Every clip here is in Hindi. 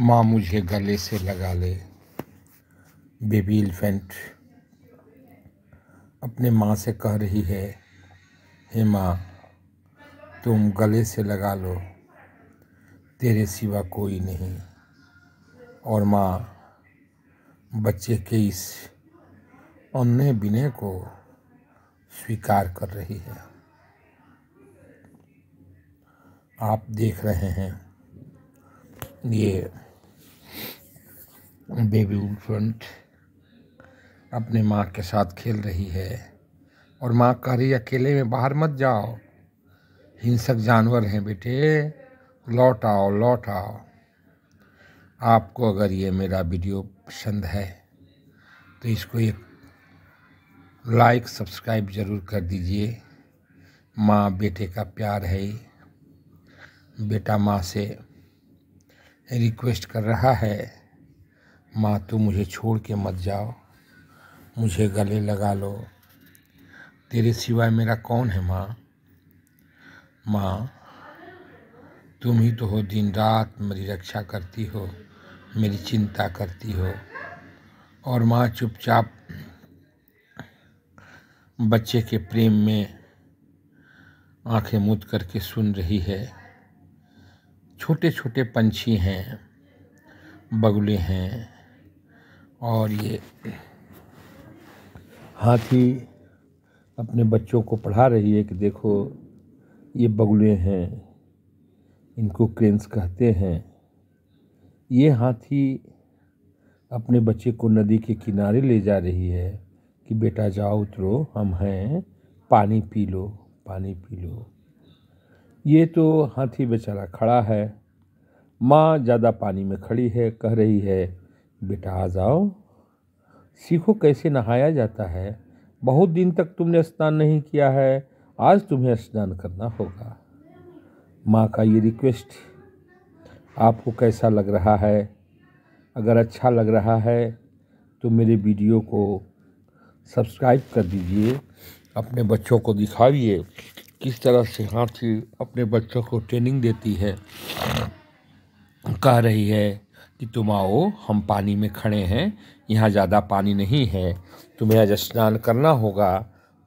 माँ मुझे गले से लगा ले बेबी एलिफेंट अपने माँ से कह रही है हे माँ तुम गले से लगा लो तेरे सिवा कोई नहीं और माँ बच्चे के इस अन्य बिने को स्वीकार कर रही है आप देख रहे हैं ये बेबी उल्फेंट अपने माँ के साथ खेल रही है और माँ कह रही अकेले में बाहर मत जाओ हिंसक जानवर हैं बेटे लौट आओ लौट आओ आपको अगर ये मेरा वीडियो पसंद है तो इसको एक लाइक सब्सक्राइब ज़रूर कर दीजिए माँ बेटे का प्यार है बेटा माँ से रिक्वेस्ट कर रहा है माँ तू मुझे छोड़ के मत जाओ मुझे गले लगा लो तेरे सिवाय मेरा कौन है माँ माँ तुम ही तो हो दिन रात मेरी रक्षा करती हो मेरी चिंता करती हो और माँ चुपचाप बच्चे के प्रेम में आंखें मूंद करके सुन रही है छोटे छोटे पंछी हैं बगुले हैं और ये हाथी अपने बच्चों को पढ़ा रही है कि देखो ये बगुले हैं इनको क्रेंस कहते हैं ये हाथी अपने बच्चे को नदी के किनारे ले जा रही है कि बेटा जाओ उतरो हम हैं पानी पी लो पानी पी लो ये तो हाथी बेचारा खड़ा है माँ ज़्यादा पानी में खड़ी है कह रही है बेटा आ जाओ सीखो कैसे नहाया जाता है बहुत दिन तक तुमने स्नान नहीं किया है आज तुम्हें स्नान करना होगा माँ का ये रिक्वेस्ट आपको कैसा लग रहा है अगर अच्छा लग रहा है तो मेरे वीडियो को सब्सक्राइब कर दीजिए अपने बच्चों को दिखाइए किस तरह से हाथी अपने बच्चों को ट्रेनिंग देती है कह रही है कि तुम आओ हम पानी में खड़े हैं यहाँ ज़्यादा पानी नहीं है तुम्हें आज स्नान करना होगा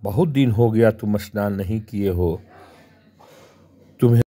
बहुत दिन हो गया तुम स्नान नहीं किए हो